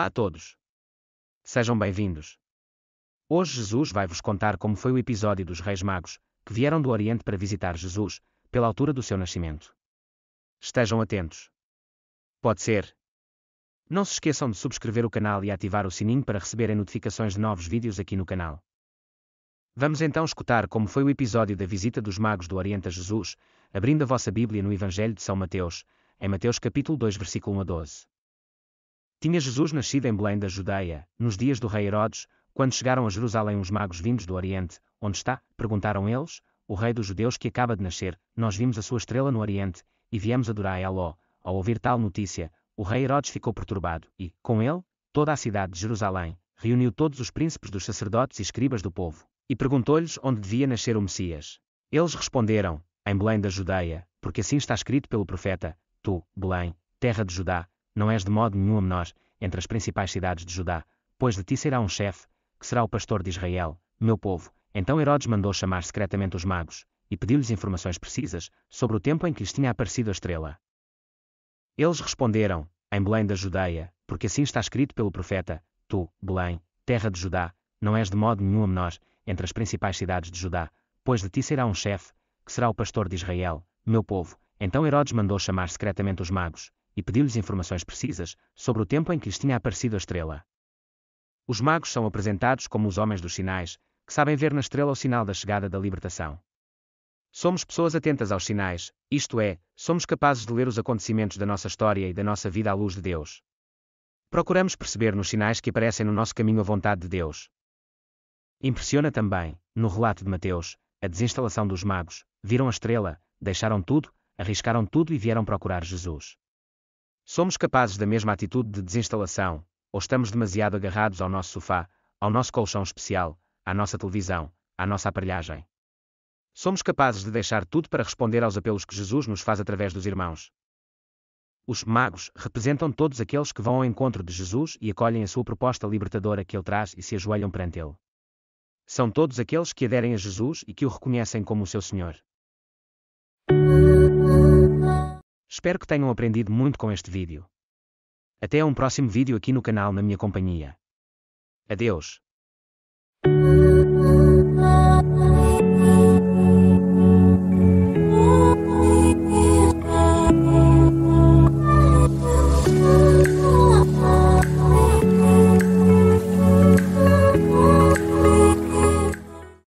Olá a todos. Sejam bem-vindos. Hoje Jesus vai vos contar como foi o episódio dos Reis Magos, que vieram do Oriente para visitar Jesus, pela altura do seu nascimento. Estejam atentos. Pode ser. Não se esqueçam de subscrever o canal e ativar o sininho para receberem notificações de novos vídeos aqui no canal. Vamos então escutar como foi o episódio da visita dos magos do Oriente a Jesus, abrindo a vossa Bíblia no Evangelho de São Mateus, em Mateus capítulo 2 versículo 1 a 12. Tinha Jesus nascido em Belém da Judeia, nos dias do rei Herodes, quando chegaram a Jerusalém uns magos vindos do Oriente, onde está? perguntaram eles, o rei dos judeus que acaba de nascer, nós vimos a sua estrela no Oriente, e viemos adorar a Eló. Ao ouvir tal notícia, o rei Herodes ficou perturbado, e, com ele, toda a cidade de Jerusalém, reuniu todos os príncipes dos sacerdotes e escribas do povo, e perguntou-lhes onde devia nascer o Messias. Eles responderam, em Belém da Judeia, porque assim está escrito pelo profeta, tu, Belém, terra de Judá, não és de modo nenhum a menor, entre as principais cidades de Judá, pois de ti será um chefe, que será o pastor de Israel, meu povo. Então Herodes mandou chamar secretamente os magos, e pediu-lhes informações precisas, sobre o tempo em que lhes tinha aparecido a estrela. Eles responderam, em Belém da Judeia, porque assim está escrito pelo profeta, tu, Belém, terra de Judá, não és de modo nenhum a menor, entre as principais cidades de Judá, pois de ti será um chefe, que será o pastor de Israel, meu povo. Então Herodes mandou chamar secretamente os magos, e pediu-lhes informações precisas sobre o tempo em que lhes tinha aparecido a estrela. Os magos são apresentados como os homens dos sinais, que sabem ver na estrela o sinal da chegada da libertação. Somos pessoas atentas aos sinais, isto é, somos capazes de ler os acontecimentos da nossa história e da nossa vida à luz de Deus. Procuramos perceber nos sinais que aparecem no nosso caminho a vontade de Deus. Impressiona também, no relato de Mateus, a desinstalação dos magos, viram a estrela, deixaram tudo, arriscaram tudo e vieram procurar Jesus. Somos capazes da mesma atitude de desinstalação, ou estamos demasiado agarrados ao nosso sofá, ao nosso colchão especial, à nossa televisão, à nossa aparelhagem. Somos capazes de deixar tudo para responder aos apelos que Jesus nos faz através dos irmãos. Os magos representam todos aqueles que vão ao encontro de Jesus e acolhem a sua proposta libertadora que ele traz e se ajoelham perante ele. São todos aqueles que aderem a Jesus e que o reconhecem como o seu Senhor. Espero que tenham aprendido muito com este vídeo. Até um próximo vídeo aqui no canal na minha companhia. Adeus.